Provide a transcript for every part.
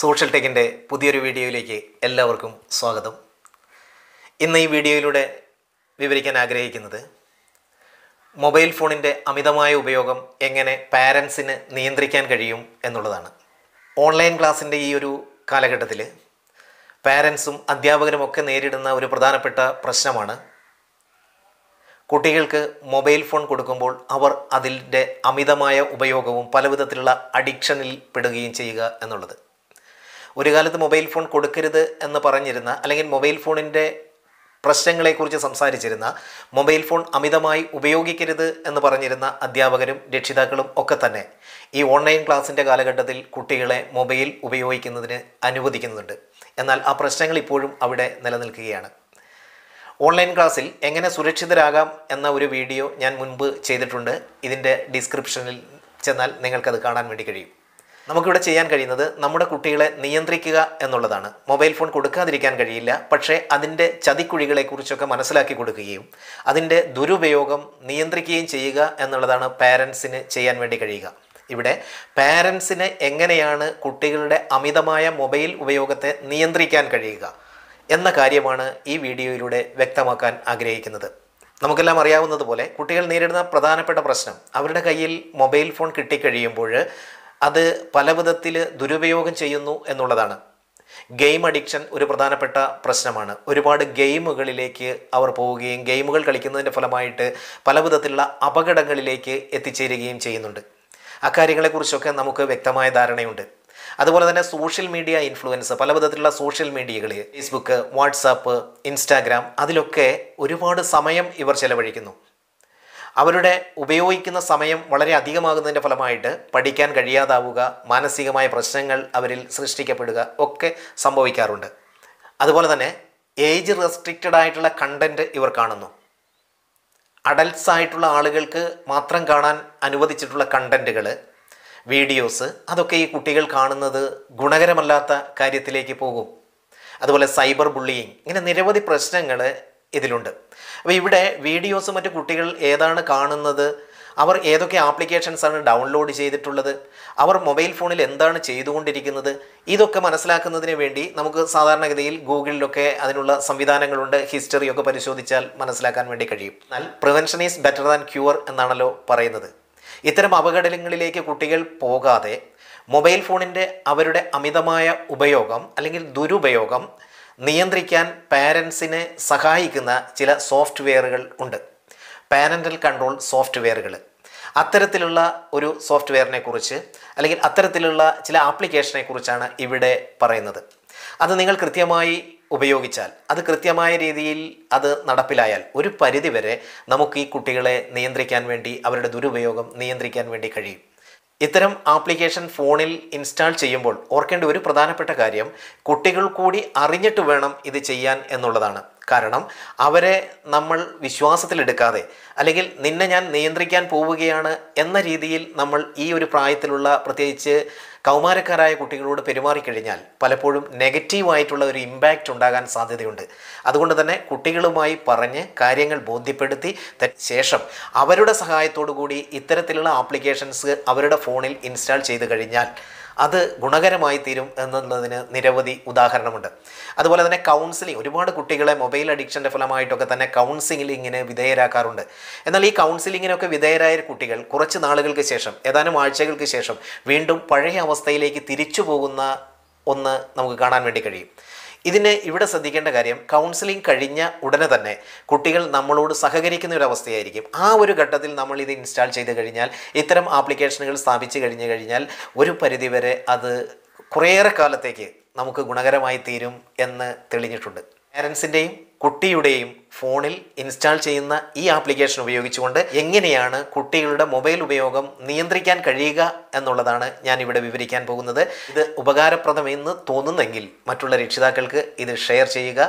social ടെക്കിൻ്റെ പുതിയൊരു വീഡിയോയിലേക്ക് എല്ലാവർക്കും സ്വാഗതം ഇന്ന് ഈ വീഡിയോയിലൂടെ വിവരിക്കാൻ ആഗ്രഹിക്കുന്നത് മൊബൈൽ ഫോണിൻ്റെ അമിതമായ ഉപയോഗം എങ്ങനെ പാരൻസിന് നിയന്ത്രിക്കാൻ കഴിയും എന്നുള്ളതാണ് ഓൺലൈൻ ക്ലാസ്സിൻ്റെ ഈ ഒരു കാലഘട്ടത്തിൽ പാരൻസും ഒക്കെ നേരിടുന്ന ഒരു പ്രധാനപ്പെട്ട പ്രശ്നമാണ് കുട്ടികൾക്ക് മൊബൈൽ ഫോൺ കൊടുക്കുമ്പോൾ അവർ അതിൻ്റെ അമിതമായ ഉപയോഗവും പലവിധത്തിലുള്ള അഡിക്ഷനിൽ പെടുകയും ചെയ്യുക എന്നുള്ളത് ഒരു കാലത്ത് മൊബൈൽ ഫോൺ കൊടുക്കരുത് എന്ന് പറഞ്ഞിരുന്ന അല്ലെങ്കിൽ മൊബൈൽ ഫോണിൻ്റെ പ്രശ്നങ്ങളെക്കുറിച്ച് സംസാരിച്ചിരുന്ന മൊബൈൽ ഫോൺ അമിതമായി ഉപയോഗിക്കരുത് എന്ന് പറഞ്ഞിരുന്ന അധ്യാപകരും രക്ഷിതാക്കളും ഒക്കെ തന്നെ ഈ ഓൺലൈൻ ക്ലാസ്സിൻ്റെ കാലഘട്ടത്തിൽ കുട്ടികളെ മൊബൈൽ ഉപയോഗിക്കുന്നതിന് അനുവദിക്കുന്നുണ്ട് എന്നാൽ ആ പ്രശ്നങ്ങൾ ഇപ്പോഴും അവിടെ നിലനിൽക്കുകയാണ് ഓൺലൈൻ ക്ലാസ്സിൽ എങ്ങനെ സുരക്ഷിതരാകാം എന്ന ഒരു വീഡിയോ ഞാൻ മുൻപ് ചെയ്തിട്ടുണ്ട് ഇതിൻ്റെ ഡിസ്ക്രിപ്ഷനിൽ ചെന്നാൽ നിങ്ങൾക്കത് കാണാൻ വേണ്ടി കഴിയും നമുക്കിവിടെ ചെയ്യാൻ കഴിയുന്നത് നമ്മുടെ കുട്ടികളെ നിയന്ത്രിക്കുക എന്നുള്ളതാണ് മൊബൈൽ ഫോൺ കൊടുക്കാതിരിക്കാൻ കഴിയില്ല പക്ഷേ അതിൻ്റെ ചതിക്കുഴികളെക്കുറിച്ചൊക്കെ മനസ്സിലാക്കി കൊടുക്കുകയും അതിൻ്റെ ദുരുപയോഗം നിയന്ത്രിക്കുകയും ചെയ്യുക എന്നുള്ളതാണ് പാരൻസിന് ചെയ്യാൻ വേണ്ടി കഴിയുക ഇവിടെ പാരൻസിന് എങ്ങനെയാണ് കുട്ടികളുടെ അമിതമായ മൊബൈൽ ഉപയോഗത്തെ നിയന്ത്രിക്കാൻ കഴിയുക എന്ന കാര്യമാണ് ഈ വീഡിയോയിലൂടെ വ്യക്തമാക്കാൻ ആഗ്രഹിക്കുന്നത് നമുക്കെല്ലാം അറിയാവുന്നതുപോലെ കുട്ടികൾ നേരിടുന്ന പ്രധാനപ്പെട്ട പ്രശ്നം അവരുടെ കയ്യിൽ മൊബൈൽ ഫോൺ കിട്ടിക്കഴിയുമ്പോൾ അത് പല വിധത്തിൽ ദുരുപയോഗം ചെയ്യുന്നു എന്നുള്ളതാണ് ഗെയിം അഡിക്ഷൻ ഒരു പ്രധാനപ്പെട്ട പ്രശ്നമാണ് ഒരുപാട് ഗെയിമുകളിലേക്ക് അവർ പോവുകയും ഗെയിമുകൾ കളിക്കുന്നതിൻ്റെ ഫലമായിട്ട് പല വിധത്തിലുള്ള അപകടങ്ങളിലേക്ക് എത്തിച്ചേരുകയും ചെയ്യുന്നുണ്ട് അക്കാര്യങ്ങളെക്കുറിച്ചൊക്കെ നമുക്ക് വ്യക്തമായ ധാരണയുണ്ട് അതുപോലെ തന്നെ സോഷ്യൽ മീഡിയ ഇൻഫ്ലുവൻസ് പല വിധത്തിലുള്ള സോഷ്യൽ മീഡിയകൾ ഫേസ്ബുക്ക് വാട്സാപ്പ് ഇൻസ്റ്റാഗ്രാം അതിലൊക്കെ ഒരുപാട് സമയം ഇവർ ചെലവഴിക്കുന്നു അവരുടെ ഉപയോഗിക്കുന്ന സമയം വളരെ അധികമാകുന്നതിൻ്റെ ഫലമായിട്ട് പഠിക്കാൻ കഴിയാതാവുക മാനസികമായ പ്രശ്നങ്ങൾ അവരിൽ സൃഷ്ടിക്കപ്പെടുക ഒക്കെ സംഭവിക്കാറുണ്ട് അതുപോലെ തന്നെ ഏജ് റെസ്ട്രിക്റ്റഡ് ആയിട്ടുള്ള കണ്ടൻറ്റ് ഇവർ കാണുന്നു അഡൽട്സ് ആയിട്ടുള്ള ആളുകൾക്ക് മാത്രം കാണാൻ അനുവദിച്ചിട്ടുള്ള കണ്ടൻറ്റുകൾ വീഡിയോസ് അതൊക്കെ ഈ കുട്ടികൾ കാണുന്നത് ഗുണകരമല്ലാത്ത കാര്യത്തിലേക്ക് പോകും അതുപോലെ സൈബർ ബുള്ളിയിങ് ഇങ്ങനെ നിരവധി പ്രശ്നങ്ങൾ ഇതിലുണ്ട് അപ്പോൾ ഇവിടെ വീഡിയോസ് മറ്റു കുട്ടികൾ ഏതാണ് കാണുന്നത് അവർ ഏതൊക്കെ ആപ്ലിക്കേഷൻസാണ് ഡൗൺലോഡ് ചെയ്തിട്ടുള്ളത് അവർ മൊബൈൽ ഫോണിൽ എന്താണ് ചെയ്തുകൊണ്ടിരിക്കുന്നത് ഇതൊക്കെ മനസ്സിലാക്കുന്നതിന് വേണ്ടി നമുക്ക് സാധാരണഗതിയിൽ ഗൂഗിളിലൊക്കെ അതിനുള്ള സംവിധാനങ്ങളുണ്ട് ഹിസ്റ്ററി ഒക്കെ പരിശോധിച്ചാൽ മനസ്സിലാക്കാൻ വേണ്ടി കഴിയും എന്നാൽ prevention is better than cure എന്നാണല്ലോ പറയുന്നത് ഇത്തരം അപകടങ്ങളിലേക്ക് കുട്ടികൾ പോകാതെ മൊബൈൽ ഫോണിൻ്റെ അവരുടെ അമിതമായ ഉപയോഗം അല്ലെങ്കിൽ ദുരുപയോഗം നിയന്ത്രിക്കാൻ പാരൻസിനെ സഹായിക്കുന്ന ചില സോഫ്റ്റ്വെയറുകൾ ഉണ്ട് പാരൻ്റൽ കൺട്രോൾ സോഫ്റ്റ്വെയറുകൾ അത്തരത്തിലുള്ള ഒരു സോഫ്റ്റ്വെയറിനെ കുറിച്ച് അല്ലെങ്കിൽ അത്തരത്തിലുള്ള ചില ആപ്ലിക്കേഷനെ കുറിച്ചാണ് ഇവിടെ പറയുന്നത് അത് നിങ്ങൾ കൃത്യമായി ഉപയോഗിച്ചാൽ അത് കൃത്യമായ രീതിയിൽ അത് നടപ്പിലായാൽ ഒരു പരിധിവരെ നമുക്ക് ഈ കുട്ടികളെ നിയന്ത്രിക്കാൻ വേണ്ടി അവരുടെ ദുരുപയോഗം നിയന്ത്രിക്കാൻ വേണ്ടി കഴിയും ഇത്തരം ആപ്ലിക്കേഷൻ ഫോണിൽ ഇൻസ്റ്റാൾ ചെയ്യുമ്പോൾ ഓർക്കേണ്ട ഒരു പ്രധാനപ്പെട്ട കാര്യം കുട്ടികൾ കൂടി അറിഞ്ഞിട്ട് വേണം ഇത് ചെയ്യാൻ എന്നുള്ളതാണ് കാരണം അവരെ നമ്മൾ വിശ്വാസത്തിലെടുക്കാതെ അല്ലെങ്കിൽ നിന്നെ ഞാൻ നിയന്ത്രിക്കാൻ പോവുകയാണ് എന്ന രീതിയിൽ നമ്മൾ ഈ ഒരു പ്രായത്തിലുള്ള പ്രത്യേകിച്ച് കൗമാരക്കാരായ കുട്ടികളോട് പെരുമാറിക്കഴിഞ്ഞാൽ പലപ്പോഴും നെഗറ്റീവായിട്ടുള്ള ഒരു ഇമ്പാക്റ്റ് ഉണ്ടാകാൻ സാധ്യതയുണ്ട് അതുകൊണ്ട് തന്നെ കുട്ടികളുമായി പറഞ്ഞ് കാര്യങ്ങൾ ബോധ്യപ്പെടുത്തി ശേഷം അവരുടെ സഹായത്തോടു കൂടി ഇത്തരത്തിലുള്ള ആപ്ലിക്കേഷൻസ് അവരുടെ ഫോണിൽ ഇൻസ്റ്റാൾ ചെയ്ത് കഴിഞ്ഞാൽ അത് ഗുണകരമായി തീരും എന്നുള്ളതിന് നിരവധി ഉദാഹരണമുണ്ട് അതുപോലെ തന്നെ കൗൺസിലിംഗ് ഒരുപാട് കുട്ടികളെ മൊബൈൽ അഡിക്ഷൻ്റെ ഫലമായിട്ടൊക്കെ തന്നെ കൗൺസിലിങ്ങിന് വിധേയരാക്കാറുണ്ട് എന്നാൽ ഈ കൗൺസിലിങ്ങിനൊക്കെ വിധേയരായ കുട്ടികൾ കുറച്ച് നാളുകൾക്ക് ശേഷം ഏതാനും ആഴ്ചകൾക്ക് ശേഷം വീണ്ടും പഴയ അവസ്ഥയിലേക്ക് തിരിച്ചു പോകുന്ന ഒന്ന് നമുക്ക് കാണാൻ വേണ്ടി കഴിയും ഇതിന് ഇവിടെ ശ്രദ്ധിക്കേണ്ട കാര്യം കൗൺസിലിംഗ് കഴിഞ്ഞ ഉടനെ തന്നെ കുട്ടികൾ നമ്മളോട് സഹകരിക്കുന്ന ഒരു അവസ്ഥയായിരിക്കും ആ ഒരു ഘട്ടത്തിൽ നമ്മൾ ഇത് ഇൻസ്റ്റാൾ ചെയ്ത് കഴിഞ്ഞാൽ ഇത്തരം ആപ്ലിക്കേഷനുകൾ സ്ഥാപിച്ചു കഴിഞ്ഞു കഴിഞ്ഞാൽ ഒരു പരിധിവരെ അത് കുറേയേറെ കാലത്തേക്ക് നമുക്ക് ഗുണകരമായി തീരും എന്ന് തെളിഞ്ഞിട്ടുണ്ട് പാരൻസിൻ്റെയും കുട്ടിയുടെയും ഫോണിൽ ഇൻസ്റ്റാൾ ചെയ്യുന്ന ഈ ആപ്ലിക്കേഷൻ ഉപയോഗിച്ചുകൊണ്ട് എങ്ങനെയാണ് കുട്ടികളുടെ മൊബൈൽ ഉപയോഗം നിയന്ത്രിക്കാൻ കഴിയുക എന്നുള്ളതാണ് ഞാൻ ഇവിടെ വിവരിക്കാൻ പോകുന്നത് ഇത് ഉപകാരപ്രദമെന്ന് തോന്നുന്നെങ്കിൽ മറ്റുള്ള രക്ഷിതാക്കൾക്ക് ഇത് ഷെയർ ചെയ്യുക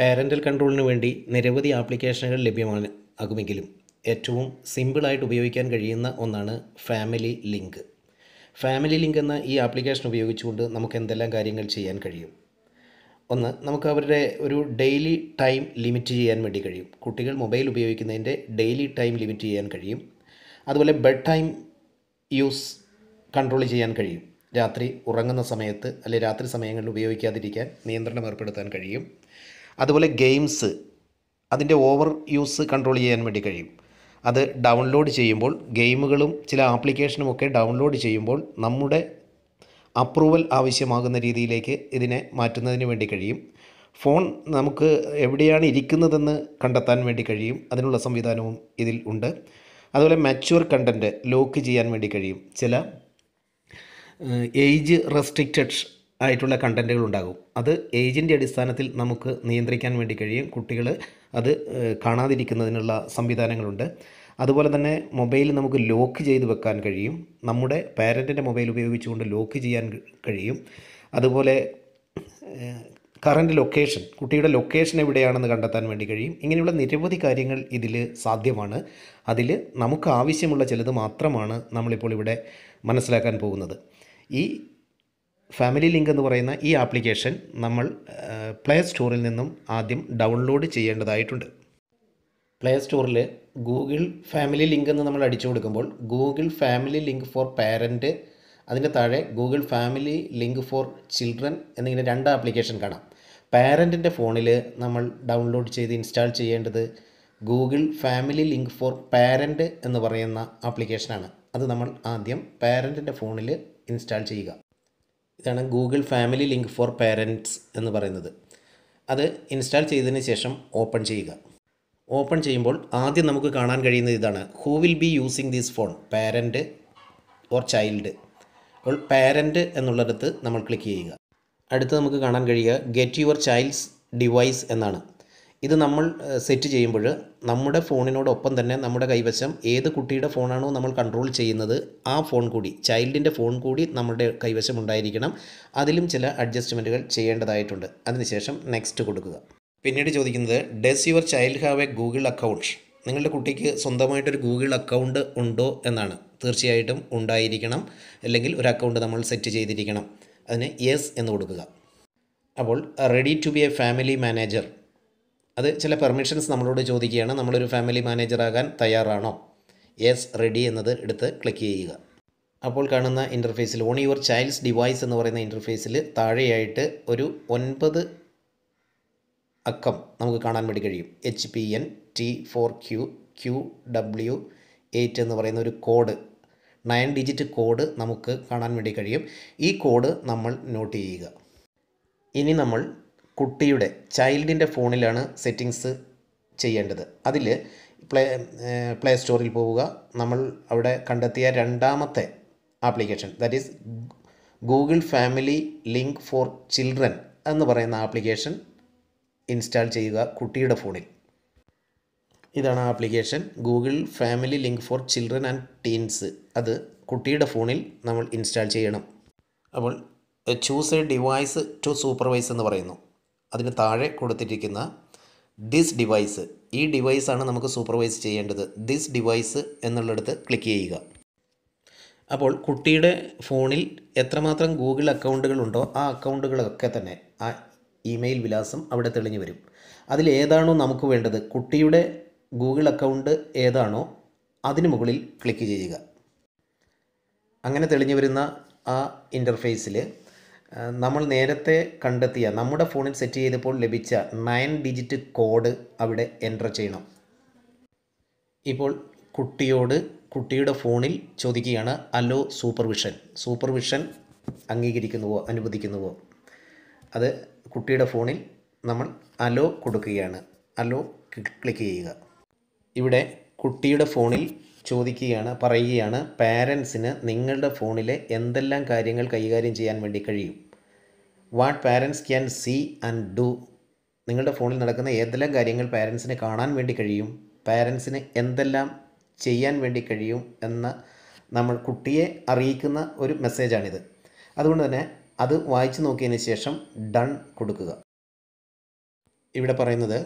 പാരൻ്റൽ കൺട്രോളിന് വേണ്ടി നിരവധി ആപ്ലിക്കേഷനുകൾ ലഭ്യമാണ് ആകുമെങ്കിലും ഏറ്റവും സിമ്പിളായിട്ട് ഉപയോഗിക്കാൻ കഴിയുന്ന ഒന്നാണ് ഫാമിലി ലിങ്ക് ഫാമിലി ലിങ്ക് എന്ന ഈ ആപ്ലിക്കേഷൻ ഉപയോഗിച്ചുകൊണ്ട് നമുക്ക് എന്തെല്ലാം കാര്യങ്ങൾ ചെയ്യാൻ കഴിയും ഒന്ന് നമുക്ക് അവരുടെ ഒരു ഡെയിലി ടൈം ലിമിറ്റ് ചെയ്യാൻ വേണ്ടി കഴിയും കുട്ടികൾ മൊബൈൽ ഉപയോഗിക്കുന്നതിൻ്റെ ഡെയിലി ടൈം ലിമിറ്റ് ചെയ്യാൻ കഴിയും അതുപോലെ ബെഡ് ടൈം യൂസ് കൺട്രോൾ ചെയ്യാൻ കഴിയും രാത്രി ഉറങ്ങുന്ന സമയത്ത് അല്ലെ രാത്രി സമയങ്ങളിൽ ഉപയോഗിക്കാതിരിക്കാൻ നിയന്ത്രണം ഏർപ്പെടുത്താൻ കഴിയും അതുപോലെ ഗെയിംസ് അതിൻ്റെ ഓവർ യൂസ് കൺട്രോൾ ചെയ്യാൻ വേണ്ടി കഴിയും അത് ഡൗൺലോഡ് ചെയ്യുമ്പോൾ ഗെയിമുകളും ചില ഒക്കെ ഡൗൺലോഡ് ചെയ്യുമ്പോൾ നമ്മുടെ അപ്രൂവൽ ആവശ്യമാകുന്ന രീതിയിലേക്ക് ഇതിനെ മാറ്റുന്നതിന് വേണ്ടി കഴിയും ഫോൺ നമുക്ക് എവിടെയാണ് ഇരിക്കുന്നതെന്ന് കണ്ടെത്താൻ വേണ്ടി കഴിയും അതിനുള്ള സംവിധാനവും ഇതിൽ ഉണ്ട് അതുപോലെ മെച്യൂർ കണ്ടൻറ്റ് ലോക്ക് ചെയ്യാൻ വേണ്ടി കഴിയും ചില ഏജ് റെസ്ട്രിക്റ്റഡ് ആയിട്ടുള്ള കണ്ടൻറ്റുകൾ ഉണ്ടാകും അത് ഏജിൻ്റെ അടിസ്ഥാനത്തിൽ നമുക്ക് നിയന്ത്രിക്കാൻ വേണ്ടി കഴിയും കുട്ടികൾ അത് കാണാതിരിക്കുന്നതിനുള്ള സംവിധാനങ്ങളുണ്ട് അതുപോലെ തന്നെ മൊബൈൽ നമുക്ക് ലോക്ക് ചെയ്ത് വെക്കാൻ കഴിയും നമ്മുടെ പാരൻറ്റിൻ്റെ മൊബൈൽ ഉപയോഗിച്ചുകൊണ്ട് ലോക്ക് ചെയ്യാൻ കഴിയും അതുപോലെ കറൻറ്റ് ലൊക്കേഷൻ കുട്ടിയുടെ ലൊക്കേഷൻ എവിടെയാണെന്ന് കണ്ടെത്താൻ വേണ്ടി കഴിയും ഇങ്ങനെയുള്ള നിരവധി കാര്യങ്ങൾ ഇതിൽ സാധ്യമാണ് അതിൽ നമുക്ക് ആവശ്യമുള്ള ചിലത് മാത്രമാണ് നമ്മളിപ്പോൾ ഇവിടെ മനസ്സിലാക്കാൻ പോകുന്നത് ഈ ഫാമിലി ലിങ്ക് എന്ന് പറയുന്ന ഈ ആപ്ലിക്കേഷൻ നമ്മൾ പ്ലേ സ്റ്റോറിൽ നിന്നും ആദ്യം ഡൗൺലോഡ് ചെയ്യേണ്ടതായിട്ടുണ്ട് പ്ലേ സ്റ്റോറിൽ ഗൂഗിൾ ഫാമിലി ലിങ്ക് എന്ന് നമ്മൾ അടിച്ചു കൊടുക്കുമ്പോൾ Google family link for parent അതിൻ്റെ താഴെ Google family link for children എന്നിങ്ങനെ രണ്ട് ആപ്ലിക്കേഷൻ കാണാം പാരൻറ്റിൻ്റെ ഫോണിൽ നമ്മൾ ഡൗൺലോഡ് ചെയ്ത് ഇൻസ്റ്റാൾ ചെയ്യേണ്ടത് Google family link for parent എന്ന് പറയുന്ന ആപ്ലിക്കേഷനാണ് അത് നമ്മൾ ആദ്യം പാരൻറ്റിൻ്റെ ഫോണിൽ ഇൻസ്റ്റാൾ ചെയ്യുക ഇതാണ് Google family link for parents എന്ന് പറയുന്നത് അത് ഇൻസ്റ്റാൾ ചെയ്തതിന് ശേഷം ഓപ്പൺ ചെയ്യുക ഓപ്പൺ ചെയ്യുമ്പോൾ ആദ്യം നമുക്ക് കാണാൻ കഴിയുന്നത് ഇതാണ് who will be using these phone parent or child അപ്പോൾ പാരൻറ്റ് എന്നുള്ളിടത്ത് നമ്മൾ ക്ലിക്ക് ചെയ്യുക അടുത്ത് നമുക്ക് കാണാൻ കഴിയുക ഗെറ്റ് യുവർ ചൈൽഡ്സ് ഡിവൈസ് എന്നാണ് ഇത് നമ്മൾ സെറ്റ് ചെയ്യുമ്പോൾ നമ്മുടെ ഫോണിനോടൊപ്പം തന്നെ നമ്മുടെ കൈവശം ഏത് കുട്ടിയുടെ ഫോണാണോ നമ്മൾ കൺട്രോൾ ചെയ്യുന്നത് ആ ഫോൺ കൂടി ചൈൽഡിൻ്റെ ഫോൺ കൂടി നമ്മുടെ കൈവശം ഉണ്ടായിരിക്കണം അതിലും ചില അഡ്ജസ്റ്റ്മെൻറ്റുകൾ ചെയ്യേണ്ടതായിട്ടുണ്ട് അതിനുശേഷം നെക്സ്റ്റ് കൊടുക്കുക പിന്നീട് ചോദിക്കുന്നത് does your child have a Google account നിങ്ങളുടെ കുട്ടിക്ക് സ്വന്തമായിട്ടൊരു ഗൂഗിൾ അക്കൗണ്ട് ഉണ്ടോ എന്നാണ് തീർച്ചയായിട്ടും ഉണ്ടായിരിക്കണം അല്ലെങ്കിൽ ഒരു അക്കൗണ്ട് നമ്മൾ സെറ്റ് ചെയ്തിരിക്കണം അതിന് യെസ് എന്ന് കൊടുക്കുക അപ്പോൾ ready to be a family manager അത് ചില പെർമിഷൻസ് നമ്മളോട് ചോദിക്കുകയാണ് നമ്മളൊരു ഫാമിലി ആകാൻ തയ്യാറാണോ യെസ് റെഡി എന്നത് എടുത്ത് ക്ലിക്ക് ചെയ്യുക അപ്പോൾ കാണുന്ന ഇൻ്റർഫേസിൽ ഓൺ യുവർ ചൈൽഡ്സ് ഡിവൈസ് എന്ന് പറയുന്ന ഇൻ്റർഫേസിൽ താഴെയായിട്ട് ഒരു ഒൻപത് അക്കം നമുക്ക് കാണാൻ വേണ്ടി കഴിയും H P N T four Q Q W eight എന്ന് പറയുന്ന ഒരു കോഡ് നയൻ ഡിജിറ്റ് കോഡ് നമുക്ക് കാണാൻ വേണ്ടി കഴിയും ഈ കോഡ് നമ്മൾ നോട്ട് ചെയ്യുക ഇനി നമ്മൾ കുട്ടിയുടെ ചൈൽഡിൻ്റെ ഫോണിലാണ് സെറ്റിങ്സ് ചെയ്യേണ്ടത് അതിൽ പ്ലേ പ്ലേ സ്റ്റോറിൽ പോവുക നമ്മൾ അവിടെ കണ്ടെത്തിയ രണ്ടാമത്തെ application that is Google family link for children എന്ന് പറയുന്ന ആപ്ലിക്കേഷൻ ഇൻസ്റ്റാൾ ചെയ്യുക കുട്ടിയുടെ ഫോണിൽ ഇതാണ് application Google family link for children and teens അത് കുട്ടിയുടെ ഫോണിൽ നമ്മൾ ഇൻസ്റ്റാൾ ചെയ്യണം അപ്പോൾ choose a device to supervise എന്ന് പറയുന്നു അതിന് താഴെ കൊടുത്തിരിക്കുന്ന ദിസ് ഡിവൈസ് ഈ ഡിവൈസാണ് നമുക്ക് സൂപ്പർവൈസ് ചെയ്യേണ്ടത് ദിസ് ഡിവൈസ് എന്നുള്ളടത്ത് ക്ലിക്ക് ചെയ്യുക അപ്പോൾ കുട്ടിയുടെ ഫോണിൽ എത്രമാത്രം ഗൂഗിൾ അക്കൗണ്ടുകളുണ്ടോ ആ അക്കൗണ്ടുകളൊക്കെ തന്നെ ആ ഇമെയിൽ വിലാസം അവിടെ തെളിഞ്ഞു വരും അതിലേതാണോ നമുക്ക് വേണ്ടത് കുട്ടിയുടെ ഗൂഗിൾ അക്കൗണ്ട് ഏതാണോ അതിന് മുകളിൽ ക്ലിക്ക് ചെയ്യുക അങ്ങനെ തെളിഞ്ഞു വരുന്ന ആ ഇൻ്റർഫേസിൽ നമ്മൾ നേരത്തെ കണ്ടെത്തിയ നമ്മുടെ ഫോണിൽ സെറ്റ് ചെയ്തപ്പോൾ ലഭിച്ച നയൻ ഡിജിറ്റ് കോഡ് അവിടെ എൻ്റർ ചെയ്യണം ഇപ്പോൾ കുട്ടിയോട് കുട്ടിയുടെ ഫോണിൽ ചോദിക്കുകയാണ് അലോ സൂപ്പർവിഷൻ സൂപ്പർവിഷൻ അംഗീകരിക്കുന്നുവോ അനുവദിക്കുന്നുവോ അത് കുട്ടിയുടെ ഫോണിൽ നമ്മൾ അലോ കൊടുക്കുകയാണ് അലോ ക്ലിക്ക് ചെയ്യുക ഇവിടെ കുട്ടിയുടെ ഫോണിൽ ചോദിക്കുകയാണ് പറയുകയാണ് പാരൻസിന് നിങ്ങളുടെ ഫോണിലെ എന്തെല്ലാം കാര്യങ്ങൾ കൈകാര്യം ചെയ്യാൻ വേണ്ടി കഴിയും what parents can see and do നിങ്ങളുടെ ഫോണിൽ നടക്കുന്ന ഏതെല്ലാം കാര്യങ്ങൾ പാരൻസിന് കാണാൻ വേണ്ടി കഴിയും പാരൻസിന് എന്തെല്ലാം ചെയ്യാൻ വേണ്ടി കഴിയും എന്ന നമ്മൾ കുട്ടിയെ അറിയിക്കുന്ന ഒരു മെസ്സേജാണിത് അതുകൊണ്ട് തന്നെ അത് വായിച്ചു നോക്കിയതിന് ശേഷം ഡൺ കൊടുക്കുക ഇവിടെ പറയുന്നത്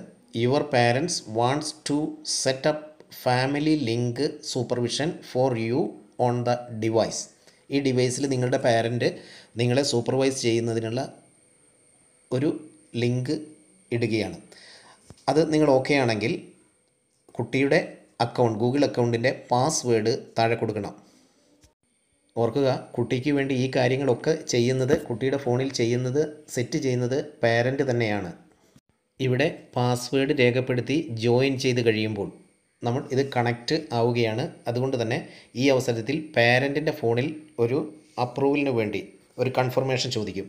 your parents wants to set up family link supervision for you on the device ഈ ഡിവൈസിൽ നിങ്ങളുടെ പാരൻറ്റ് നിങ്ങളെ സൂപ്പർവൈസ് ചെയ്യുന്നതിനുള്ള ഒരു ലിങ്ക് ഇടുകയാണ് അത് നിങ്ങൾ ഓക്കെ ആണെങ്കിൽ കുട്ടിയുടെ അക്കൗണ്ട് ഗൂഗിൾ അക്കൗണ്ടിൻ്റെ പാസ്വേഡ് താഴെ കൊടുക്കണം ഓർക്കുക കുട്ടിക്ക് വേണ്ടി ഈ കാര്യങ്ങളൊക്കെ ചെയ്യുന്നത് കുട്ടിയുടെ ഫോണിൽ ചെയ്യുന്നത് സെറ്റ് ചെയ്യുന്നത് പാരൻ്റ് തന്നെയാണ് ഇവിടെ പാസ്വേഡ് രേഖപ്പെടുത്തി ജോയിൻ ചെയ്ത് കഴിയുമ്പോൾ നമ്മൾ ഇത് കണക്റ്റ് ആവുകയാണ് അതുകൊണ്ട് തന്നെ ഈ അവസരത്തിൽ പാരൻറ്റിൻ്റെ ഫോണിൽ ഒരു അപ്രൂവലിന് വേണ്ടി ഒരു കൺഫർമേഷൻ ചോദിക്കും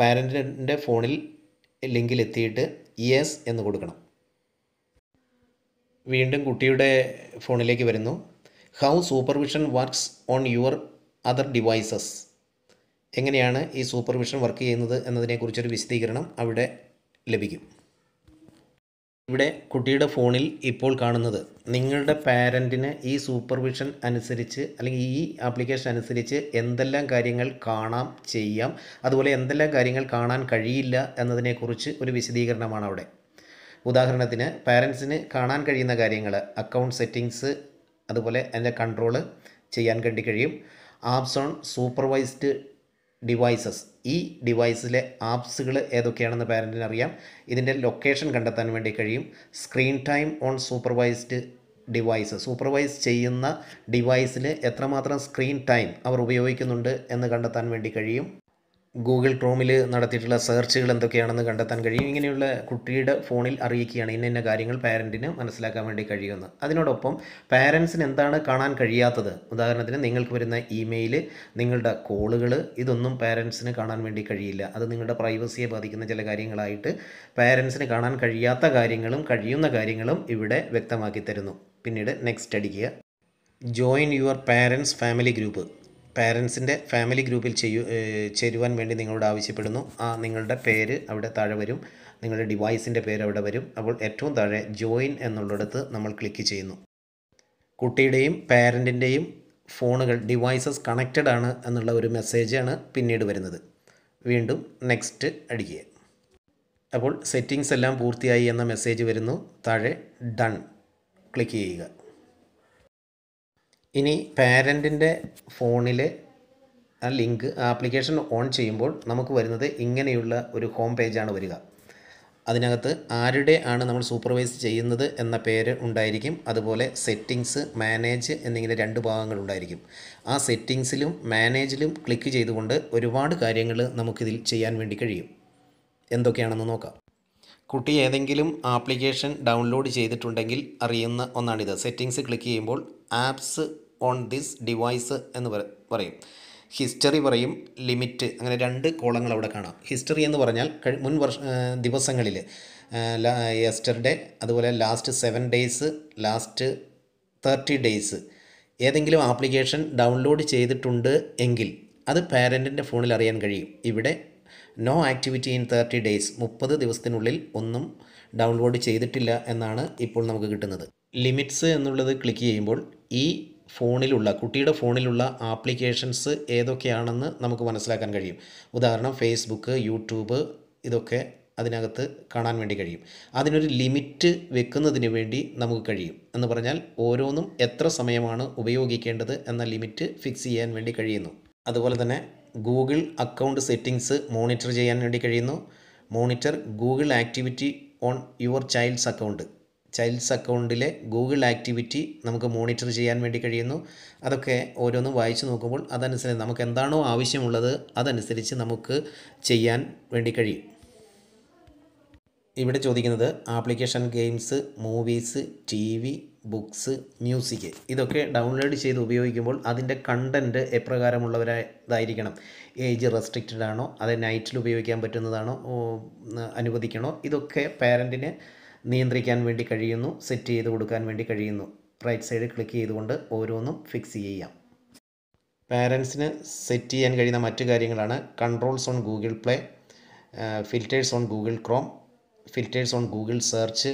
പാരൻറ്റിൻ്റെ ഫോണിൽ ലിങ്കിൽ എത്തിയിട്ട് യെസ് എന്ന് കൊടുക്കണം വീണ്ടും കുട്ടിയുടെ ഫോണിലേക്ക് വരുന്നു how supervision works on your other devices എങ്ങനെയാണ് ഈ സൂപ്പർവിഷൻ വർക്ക് ചെയ്യുന്നത് എന്നതിനെക്കുറിച്ചൊരു വിശദീകരണം അവിടെ ലഭിക്കും ഇവിടെ കുട്ടിയുടെ ഫോണിൽ ഇപ്പോൾ കാണുന്നത് നിങ്ങളുടെ പാരൻറ്റിന് ഈ സൂപ്പർവിഷൻ അനുസരിച്ച് അല്ലെങ്കിൽ ഈ ആപ്ലിക്കേഷൻ അനുസരിച്ച് എന്തെല്ലാം കാര്യങ്ങൾ കാണാം ചെയ്യാം അതുപോലെ എന്തെല്ലാം കാര്യങ്ങൾ കാണാൻ കഴിയില്ല എന്നതിനെക്കുറിച്ച് ഒരു വിശദീകരണമാണ് അവിടെ ഉദാഹരണത്തിന് പാരൻസിന് കാണാൻ കഴിയുന്ന കാര്യങ്ങൾ അക്കൗണ്ട് സെറ്റിങ്സ് അതുപോലെ അതിൻ്റെ കൺട്രോള് ചെയ്യാൻ കണ്ടി കഴിയും ഓൺ സൂപ്പർവൈസ്ഡ് ഡിവൈസസ് ഈ ഡിവൈസിലെ ആപ്സുകൾ ഏതൊക്കെയാണെന്ന് പാരൻറ്റിന് അറിയാം ഇതിൻ്റെ ലൊക്കേഷൻ കണ്ടെത്താൻ വേണ്ടി കഴിയും screen time on supervised device supervise ചെയ്യുന്ന ഡിവൈസിൽ എത്രമാത്രം സ്ക്രീൻ ടൈം അവർ ഉപയോഗിക്കുന്നുണ്ട് എന്ന് കണ്ടെത്താൻ വേണ്ടി കഴിയും ഗൂഗിൾ ക്രോമിൽ നടത്തിയിട്ടുള്ള സെർച്ചുകൾ എന്തൊക്കെയാണെന്ന് കണ്ടെത്താൻ കഴിയും ഇങ്ങനെയുള്ള കുട്ടിയുടെ ഫോണിൽ അറിയിക്കുകയാണ് ഇന്ന ഇന്ന കാര്യങ്ങൾ പാരൻറ്റിന് മനസ്സിലാക്കാൻ വേണ്ടി കഴിയുമെന്ന് അതിനോടൊപ്പം പാരൻസിന് എന്താണ് കാണാൻ കഴിയാത്തത് ഉദാഹരണത്തിന് നിങ്ങൾക്ക് വരുന്ന ഇമെയിൽ നിങ്ങളുടെ കോളുകൾ ഇതൊന്നും പാരൻസിന് കാണാൻ വേണ്ടി കഴിയില്ല അത് നിങ്ങളുടെ പ്രൈവസിയെ ബാധിക്കുന്ന ചില കാര്യങ്ങളായിട്ട് പാരൻസിന് കാണാൻ കഴിയാത്ത കാര്യങ്ങളും കഴിയുന്ന കാര്യങ്ങളും ഇവിടെ വ്യക്തമാക്കി തരുന്നു പിന്നീട് നെക്സ്റ്റ് അടിക്കുക join your parents family group പേരൻസിൻ്റെ ഫാമിലി ഗ്രൂപ്പിൽ ചെയ്യു ചേരുവാൻ വേണ്ടി നിങ്ങളോട് ആവശ്യപ്പെടുന്നു ആ നിങ്ങളുടെ പേര് അവിടെ താഴെ വരും നിങ്ങളുടെ ഡിവൈസിൻ്റെ പേര് അവിടെ വരും അപ്പോൾ ഏറ്റവും താഴെ ജോയിൻ എന്നുള്ളിടത്ത് നമ്മൾ ക്ലിക്ക് ചെയ്യുന്നു കുട്ടിയുടെയും പേരൻറ്റിൻ്റെയും ഫോണുകൾ ഡിവൈസസ് കണക്റ്റഡ് ആണ് എന്നുള്ള ഒരു മെസ്സേജാണ് പിന്നീട് വരുന്നത് വീണ്ടും നെക്സ്റ്റ് അടിക്കുക അപ്പോൾ സെറ്റിങ്സ് എല്ലാം പൂർത്തിയായി എന്ന മെസ്സേജ് വരുന്നു താഴെ ഡൺ ക്ലിക്ക് ചെയ്യുക ഇനി പാരൻറ്റിൻ്റെ ഫോണിൽ ആ ലിങ്ക് ആപ്ലിക്കേഷൻ ഓൺ ചെയ്യുമ്പോൾ നമുക്ക് വരുന്നത് ഇങ്ങനെയുള്ള ഒരു ഹോം പേജാണ് വരിക അതിനകത്ത് ആരുടെ ആണ് നമ്മൾ സൂപ്പർവൈസ് ചെയ്യുന്നത് എന്ന പേര് ഉണ്ടായിരിക്കും അതുപോലെ സെറ്റിങ്സ് മാനേജ് എന്നിങ്ങനെ രണ്ട് ഭാഗങ്ങൾ ഉണ്ടായിരിക്കും ആ സെറ്റിങ്സിലും മാനേജിലും ക്ലിക്ക് ചെയ്തുകൊണ്ട് ഒരുപാട് കാര്യങ്ങൾ നമുക്കിതിൽ ചെയ്യാൻ വേണ്ടി കഴിയും എന്തൊക്കെയാണെന്ന് നോക്കാം കുട്ടി ഏതെങ്കിലും ആപ്ലിക്കേഷൻ ഡൗൺലോഡ് ചെയ്തിട്ടുണ്ടെങ്കിൽ അറിയുന്ന ഒന്നാണിത് സെറ്റിങ്സ് ക്ലിക്ക് ചെയ്യുമ്പോൾ ആപ്സ് ഓൺ ദിസ് ഡിവൈസ് എന്ന് പറയും ഹിസ്റ്ററി പറയും ലിമിറ്റ് അങ്ങനെ രണ്ട് കോളങ്ങൾ അവിടെ കാണാം ഹിസ്റ്ററി എന്ന് പറഞ്ഞാൽ മുൻ വർഷ ദിവസങ്ങളിൽ യെസ്റ്റർഡേ അതുപോലെ last seven days last thirty days ഏതെങ്കിലും ആപ്ലിക്കേഷൻ ഡൗൺലോഡ് ചെയ്തിട്ടുണ്ട് എങ്കിൽ അത് പാരൻറ്റിൻ്റെ ഫോണിൽ അറിയാൻ കഴിയും ഇവിടെ no activity in thirty days മുപ്പത് ദിവസത്തിനുള്ളിൽ ഒന്നും ഡൗൺലോഡ് ചെയ്തിട്ടില്ല എന്നാണ് ഇപ്പോൾ നമുക്ക് കിട്ടുന്നത് ലിമിറ്റ്സ് എന്നുള്ളത് ക്ലിക്ക് ചെയ്യുമ്പോൾ ഈ ഫോണിലുള്ള കുട്ടിയുടെ ഫോണിലുള്ള ആപ്ലിക്കേഷൻസ് ഏതൊക്കെയാണെന്ന് നമുക്ക് മനസ്സിലാക്കാൻ കഴിയും ഉദാഹരണം ഫേസ്ബുക്ക് യൂട്യൂബ് ഇതൊക്കെ അതിനകത്ത് കാണാൻ വേണ്ടി കഴിയും അതിനൊരു ലിമിറ്റ് വെക്കുന്നതിന് വേണ്ടി നമുക്ക് കഴിയും എന്ന് പറഞ്ഞാൽ ഓരോന്നും എത്ര സമയമാണ് ഉപയോഗിക്കേണ്ടത് എന്ന ലിമിറ്റ് ഫിക്സ് ചെയ്യാൻ വേണ്ടി കഴിയുന്നു അതുപോലെ തന്നെ ഗൂഗിൾ അക്കൗണ്ട് സെറ്റിങ്സ് മോണിറ്റർ ചെയ്യാൻ വേണ്ടി കഴിയുന്നു monitor Google activity on your child's account child's അക്കൗണ്ടിലെ ഗൂഗിൾ ആക്ടിവിറ്റി നമുക്ക് മോണിറ്റർ ചെയ്യാൻ വേണ്ടി കഴിയുന്നു അതൊക്കെ ഓരോന്നും വായിച്ചു നോക്കുമ്പോൾ അതനുസരിച്ച് നമുക്ക് എന്താണോ ആവശ്യമുള്ളത് അതനുസരിച്ച് നമുക്ക് ചെയ്യാൻ വേണ്ടി കഴിയും ഇവിടെ ചോദിക്കുന്നത് application games movies T V books music ഇതൊക്കെ ഡൗൺലോഡ് ചെയ്ത് ഉപയോഗിക്കുമ്പോൾ അതിൻ്റെ കണ്ടൻറ്റ് എപ്രകാരമുള്ളവരായതായിരിക്കണം ഏജ് റെസ്ട്രിക്റ്റഡ് ആണോ അത് നൈറ്റിൽ ഉപയോഗിക്കാൻ പറ്റുന്നതാണോ അനുവദിക്കണോ ഇതൊക്കെ പേരൻറ്റിന് നിയന്ത്രിക്കാൻ വേണ്ടി കഴിയുന്നു സെറ്റ് ചെയ്ത് കൊടുക്കാൻ വേണ്ടി കഴിയുന്നു റൈറ്റ് സൈഡ് ക്ലിക്ക് ചെയ്തുകൊണ്ട് ഓരോന്നും ഫിക്സ് ചെയ്യാം പാരൻസിന് സെറ്റ് ചെയ്യാൻ കഴിയുന്ന മറ്റു കാര്യങ്ങളാണ് controls on Google Play filters on Google Chrome filters on Google search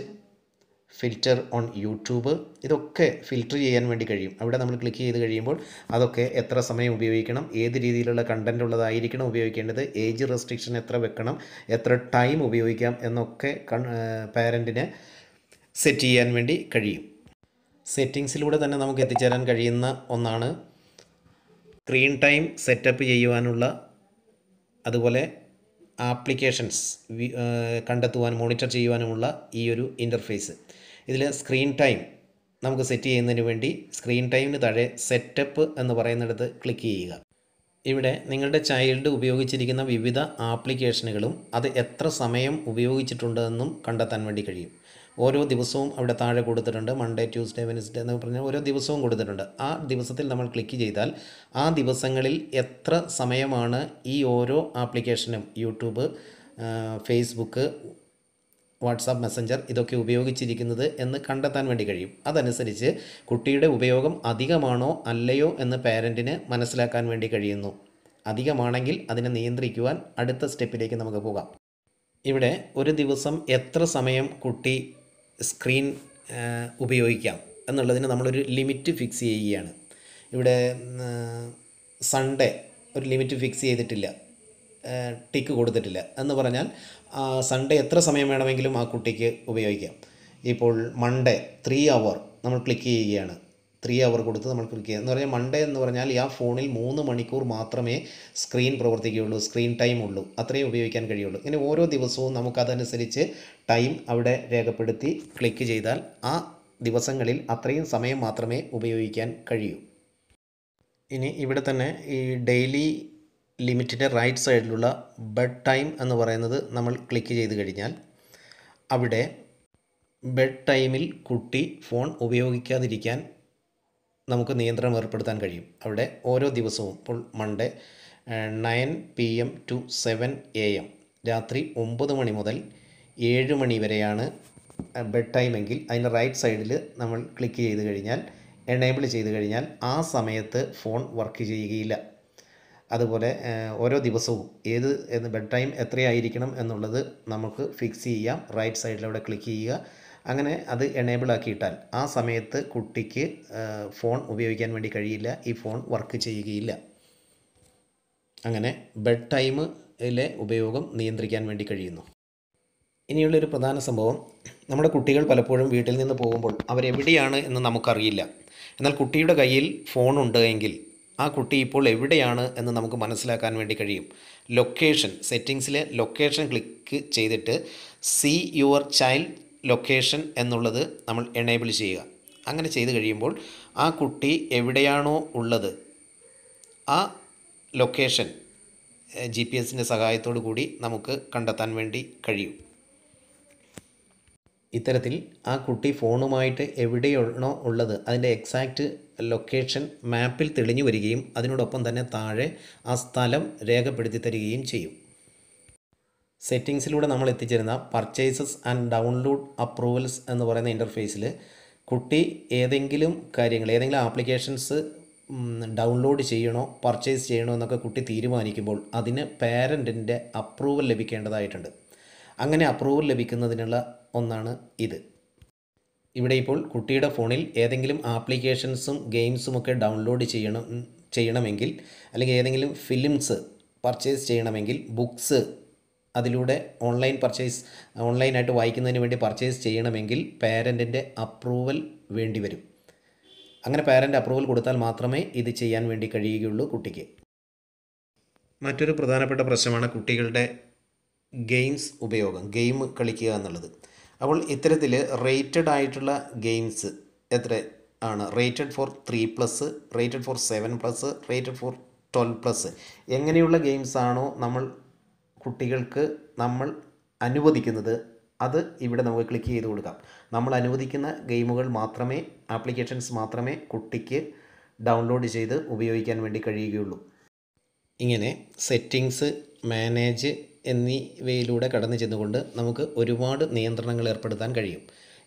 filter on YouTube ഇതൊക്കെ ഫിൽറ്റർ ചെയ്യാൻ വേണ്ടി കഴിയും അവിടെ നമ്മൾ ക്ലിക്ക് ചെയ്ത് കഴിയുമ്പോൾ അതൊക്കെ എത്ര സമയം ഉപയോഗിക്കണം ഏത് രീതിയിലുള്ള കണ്ടൻറ് ഉള്ളതായിരിക്കണം ഉപയോഗിക്കേണ്ടത് ഏജ് റെസ്ട്രിക്ഷൻ എത്ര വെക്കണം എത്ര ടൈം ഉപയോഗിക്കാം എന്നൊക്കെ പാരൻറ്റിന് സെറ്റ് ചെയ്യാൻ വേണ്ടി കഴിയും സെറ്റിങ്സിലൂടെ തന്നെ നമുക്ക് എത്തിച്ചേരാൻ കഴിയുന്ന ഒന്നാണ് സ്ക്രീൻ ടൈം സെറ്റപ്പ് ചെയ്യുവാനുള്ള അതുപോലെ ആപ്ലിക്കേഷൻസ് കണ്ടെത്തുവാനും മോണിറ്റർ ചെയ്യുവാനുമുള്ള ഈ ഒരു ഇൻ്റർഫേസ് ഇതിൽ സ്ക്രീൻ ടൈം നമുക്ക് സെറ്റ് ചെയ്യുന്നതിന് വേണ്ടി സ്ക്രീൻ ടൈമിന് താഴെ സെറ്റപ്പ് എന്ന് പറയുന്നിടത്ത് ക്ലിക്ക് ചെയ്യുക ഇവിടെ നിങ്ങളുടെ ചൈൽഡ് ഉപയോഗിച്ചിരിക്കുന്ന വിവിധ ആപ്ലിക്കേഷനുകളും അത് എത്ര സമയം ഉപയോഗിച്ചിട്ടുണ്ടെന്നും കണ്ടെത്താൻ വേണ്ടി കഴിയും ഓരോ ദിവസവും അവിടെ താഴെ കൊടുത്തിട്ടുണ്ട് മൺഡേ ട്യൂസ്ഡേ വെനസ്ഡേ എന്ന് പറഞ്ഞാൽ ഓരോ ദിവസവും കൊടുത്തിട്ടുണ്ട് ആ ദിവസത്തിൽ നമ്മൾ ക്ലിക്ക് ചെയ്താൽ ആ ദിവസങ്ങളിൽ എത്ര സമയമാണ് ഈ ഓരോ ആപ്ലിക്കേഷനും യൂട്യൂബ് ഫേസ്ബുക്ക് വാട്സാപ്പ് മെസ്സഞ്ചർ ഇതൊക്കെ ഉപയോഗിച്ചിരിക്കുന്നത് എന്ന് കണ്ടെത്താൻ വേണ്ടി കഴിയും അതനുസരിച്ച് കുട്ടിയുടെ ഉപയോഗം അധികമാണോ അല്ലയോ എന്ന് പാരൻറ്റിന് മനസ്സിലാക്കാൻ വേണ്ടി കഴിയുന്നു അധികമാണെങ്കിൽ അതിനെ നിയന്ത്രിക്കുവാൻ അടുത്ത സ്റ്റെപ്പിലേക്ക് നമുക്ക് പോകാം ഇവിടെ ഒരു ദിവസം എത്ര സമയം കുട്ടി സ്ക്രീൻ ഉപയോഗിക്കാം എന്നുള്ളതിന് നമ്മളൊരു ലിമിറ്റ് ഫിക്സ് ചെയ്യുകയാണ് ഇവിടെ സൺഡേ ഒരു ലിമിറ്റ് ഫിക്സ് ചെയ്തിട്ടില്ല ടിക്ക് കൊടുത്തിട്ടില്ല എന്ന് പറഞ്ഞാൽ സൺഡേ എത്ര സമയം വേണമെങ്കിലും ആ കുട്ടിക്ക് ഉപയോഗിക്കാം ഇപ്പോൾ മൺഡേ ത്രീ അവർ നമ്മൾ ക്ലിക്ക് ചെയ്യുകയാണ് ത്രീ അവർ കൊടുത്ത് നമ്മൾ ക്ലിക്ക് ചെയ്യുക എന്ന് പറഞ്ഞാൽ മൺഡേ എന്ന് പറഞ്ഞാൽ ആ ഫോണിൽ മൂന്ന് മണിക്കൂർ മാത്രമേ സ്ക്രീൻ പ്രവർത്തിക്കുകയുള്ളൂ സ്ക്രീൻ ടൈം ഉള്ളൂ അത്രയും ഉപയോഗിക്കാൻ കഴിയുള്ളൂ ഇങ്ങനെ ഓരോ ദിവസവും നമുക്കതനുസരിച്ച് ടൈം അവിടെ രേഖപ്പെടുത്തി ക്ലിക്ക് ചെയ്താൽ ആ ദിവസങ്ങളിൽ അത്രയും സമയം മാത്രമേ ഉപയോഗിക്കാൻ കഴിയൂ ഇനി ഇവിടെ തന്നെ ഈ ഡെയിലി ലിമിറ്റിൻ്റെ റൈറ്റ് സൈഡിലുള്ള ബെഡ് ടൈം എന്ന് പറയുന്നത് നമ്മൾ ക്ലിക്ക് ചെയ്ത് കഴിഞ്ഞാൽ അവിടെ ബെഡ് ടൈമിൽ കുട്ടി ഫോൺ ഉപയോഗിക്കാതിരിക്കാൻ നമുക്ക് നിയന്ത്രണം ഏർപ്പെടുത്താൻ കഴിയും അവിടെ ഓരോ ദിവസവും ഇപ്പോൾ Monday nine p m to seven a m രാത്രി ഒമ്പത് മണി മുതൽ ഏഴ് മണി വരെയാണ് ബെഡ് ടൈം എങ്കിൽ അതിൻ്റെ റൈറ്റ് സൈഡിൽ നമ്മൾ ക്ലിക്ക് ചെയ്ത് കഴിഞ്ഞാൽ എനേബിൾ ചെയ്ത് കഴിഞ്ഞാൽ ആ സമയത്ത് ഫോൺ വർക്ക് ചെയ്യുകയില്ല അതുപോലെ ഓരോ ദിവസവും ഏത് എന്ന് ബെഡ് ടൈം എത്രയായിരിക്കണം എന്നുള്ളത് നമുക്ക് ഫിക്സ് ചെയ്യാം റൈറ്റ് സൈഡിലവിടെ ക്ലിക്ക് ചെയ്യുക അങ്ങനെ അത് എനേബിൾ ആക്കിയിട്ടാൽ ആ സമയത്ത് കുട്ടിക്ക് ഫോൺ ഉപയോഗിക്കാൻ വേണ്ടി കഴിയില്ല ഈ ഫോൺ വർക്ക് ചെയ്യുകയില്ല അങ്ങനെ ബെഡ് ടൈമിലെ ഉപയോഗം നിയന്ത്രിക്കാൻ വേണ്ടി കഴിയുന്നു ഇനിയുള്ളൊരു പ്രധാന സംഭവം നമ്മുടെ കുട്ടികൾ പലപ്പോഴും വീട്ടിൽ നിന്ന് പോകുമ്പോൾ അവരെവിടെയാണ് എന്ന് നമുക്കറിയില്ല എന്നാൽ കുട്ടിയുടെ കയ്യിൽ ഫോണുണ്ട് എങ്കിൽ ആ കുട്ടി ഇപ്പോൾ എവിടെയാണ് എന്ന് നമുക്ക് മനസ്സിലാക്കാൻ വേണ്ടി കഴിയും ലൊക്കേഷൻ സെറ്റിങ്സിലെ ലൊക്കേഷൻ ക്ലിക്ക് ചെയ്തിട്ട് സി യുവർ ചൈൽഡ് ലൊക്കേഷൻ എന്നുള്ളത് നമ്മൾ എനേബിൾ ചെയ്യുക അങ്ങനെ ചെയ്ത് കഴിയുമ്പോൾ ആ കുട്ടി എവിടെയാണോ ഉള്ളത് ആ ലൊക്കേഷൻ ജി പി എസിൻ്റെ സഹായത്തോടു കൂടി നമുക്ക് കണ്ടെത്താൻ വേണ്ടി കഴിയും ഇത്തരത്തിൽ ആ കുട്ടി ഫോണുമായിട്ട് എവിടെയാണോ ഉള്ളത് അതിൻ്റെ എക്സാക്റ്റ് ലൊക്കേഷൻ മാപ്പിൽ തെളിഞ്ഞു വരികയും അതിനോടൊപ്പം തന്നെ താഴെ ആ സ്ഥലം രേഖപ്പെടുത്തി തരികയും ചെയ്യും സെറ്റിങ്സിലൂടെ നമ്മൾ എത്തിച്ചേരുന്ന പർച്ചേസസ് ആൻഡ് ഡൗൺലോഡ് അപ്രൂവൽസ് എന്ന് പറയുന്ന ഇൻ്റർഫേസിൽ കുട്ടി ഏതെങ്കിലും കാര്യങ്ങൾ ഏതെങ്കിലും ആപ്ലിക്കേഷൻസ് ഡൗൺലോഡ് ചെയ്യണോ പർച്ചേസ് ചെയ്യണോ എന്നൊക്കെ കുട്ടി തീരുമാനിക്കുമ്പോൾ അതിന് പേരൻറ്റിൻ്റെ അപ്രൂവൽ ലഭിക്കേണ്ടതായിട്ടുണ്ട് അങ്ങനെ അപ്രൂവൽ ലഭിക്കുന്നതിനുള്ള ഒന്നാണ് ഇത് ഇവിടെ ഇപ്പോൾ കുട്ടിയുടെ ഫോണിൽ ഏതെങ്കിലും ആപ്ലിക്കേഷൻസും ഗെയിംസും ഒക്കെ ഡൗൺലോഡ് ചെയ്യണം ചെയ്യണമെങ്കിൽ അല്ലെങ്കിൽ ഏതെങ്കിലും ഫിലിംസ് പർച്ചേസ് ചെയ്യണമെങ്കിൽ ബുക്സ് അതിലൂടെ ഓൺലൈൻ പർച്ചേസ് ഓൺലൈനായിട്ട് വായിക്കുന്നതിന് വേണ്ടി പർച്ചേസ് ചെയ്യണമെങ്കിൽ പേരൻറ്റിൻ്റെ അപ്രൂവൽ വേണ്ടി വരും അങ്ങനെ പേരൻ്റ് അപ്രൂവൽ കൊടുത്താൽ മാത്രമേ ഇത് ചെയ്യാൻ വേണ്ടി കഴിയുകയുള്ളൂ കുട്ടിക്ക് മറ്റൊരു പ്രധാനപ്പെട്ട പ്രശ്നമാണ് കുട്ടികളുടെ ഗെയിംസ് ഉപയോഗം ഗെയിം കളിക്കുക എന്നുള്ളത് അപ്പോൾ ഇത്തരത്തിൽ റേറ്റഡ് ആയിട്ടുള്ള ഗെയിംസ് എത്ര ആണ് rated for three plus rated for seven plus rated for twelve plus എങ്ങനെയുള്ള ഗെയിംസ് ആണോ നമ്മൾ കുട്ടികൾക്ക് നമ്മൾ അനുവദിക്കുന്നത് അത് ഇവിടെ നമുക്ക് ക്ലിക്ക് ചെയ്ത് കൊടുക്കാം നമ്മൾ അനുവദിക്കുന്ന ഗെയിമുകൾ മാത്രമേ ആപ്ലിക്കേഷൻസ് മാത്രമേ കുട്ടിക്ക് ഡൗൺലോഡ് ചെയ്ത് ഉപയോഗിക്കാൻ വേണ്ടി കഴിയുകയുള്ളൂ ഇങ്ങനെ സെറ്റിങ്സ് മാനേജ് എന്നിവയിലൂടെ കടന്നു ചെന്നുകൊണ്ട് നമുക്ക് ഒരുപാട് നിയന്ത്രണങ്ങൾ ഏർപ്പെടുത്താൻ കഴിയും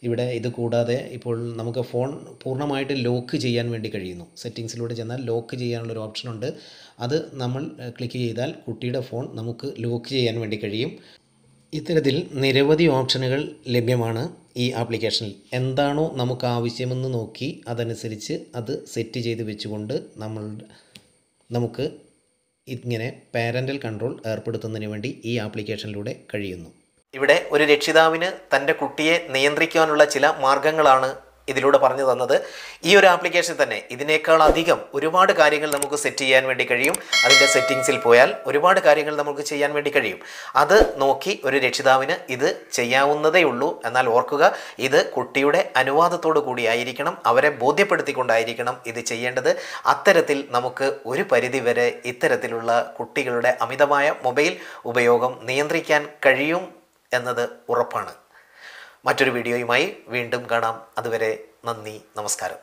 ഇവിടെ ഇത് കൂടാതെ ഇപ്പോൾ നമുക്ക് ഫോൺ പൂർണ്ണമായിട്ട് ലോക്ക് ചെയ്യാൻ വേണ്ടി കഴിയുന്നു സെറ്റിങ്സിലൂടെ ചെന്നാൽ ലോക്ക് ചെയ്യാനുള്ളൊരു ഓപ്ഷനുണ്ട് അത് നമ്മൾ ക്ലിക്ക് ചെയ്താൽ കുട്ടിയുടെ ഫോൺ നമുക്ക് ലോക്ക് ചെയ്യാൻ വേണ്ടി കഴിയും ഇത്തരത്തിൽ നിരവധി ഓപ്ഷനുകൾ ലഭ്യമാണ് ഈ ആപ്ലിക്കേഷനിൽ എന്താണോ നമുക്ക് ആവശ്യമെന്ന് നോക്കി അതനുസരിച്ച് അത് സെറ്റ് ചെയ്ത് വെച്ചുകൊണ്ട് നമ്മൾ നമുക്ക് ഇങ്ങനെ പാരൻ്റൽ കൺട്രോൾ ഏർപ്പെടുത്തുന്നതിന് വേണ്ടി ഈ ആപ്ലിക്കേഷനിലൂടെ കഴിയുന്നു ഇവിടെ ഒരു രക്ഷിതാവിന് തൻ്റെ കുട്ടിയെ നിയന്ത്രിക്കാനുള്ള ചില മാർഗങ്ങളാണ് ഇതിലൂടെ പറഞ്ഞു തന്നത് ഈ ഒരു ആപ്ലിക്കേഷൻ തന്നെ ഇതിനേക്കാൾ അധികം ഒരുപാട് കാര്യങ്ങൾ നമുക്ക് സെറ്റ് ചെയ്യാൻ വേണ്ടി കഴിയും അതിൻ്റെ സെറ്റിങ്സിൽ പോയാൽ ഒരുപാട് കാര്യങ്ങൾ നമുക്ക് ചെയ്യാൻ വേണ്ടി കഴിയും അത് നോക്കി ഒരു രക്ഷിതാവിന് ഇത് ചെയ്യാവുന്നതേ ഉള്ളൂ എന്നാൽ ഓർക്കുക ഇത് കുട്ടിയുടെ അനുവാദത്തോടു കൂടിയായിരിക്കണം അവരെ ബോധ്യപ്പെടുത്തിക്കൊണ്ടായിരിക്കണം ഇത് ചെയ്യേണ്ടത് അത്തരത്തിൽ നമുക്ക് ഒരു പരിധിവരെ ഇത്തരത്തിലുള്ള കുട്ടികളുടെ അമിതമായ മൊബൈൽ ഉപയോഗം നിയന്ത്രിക്കാൻ കഴിയും എന്നത് ഉറപ്പാണ് മറ്റൊരു വീഡിയോയുമായി വീണ്ടും കാണാം അതുവരെ നന്ദി നമസ്കാരം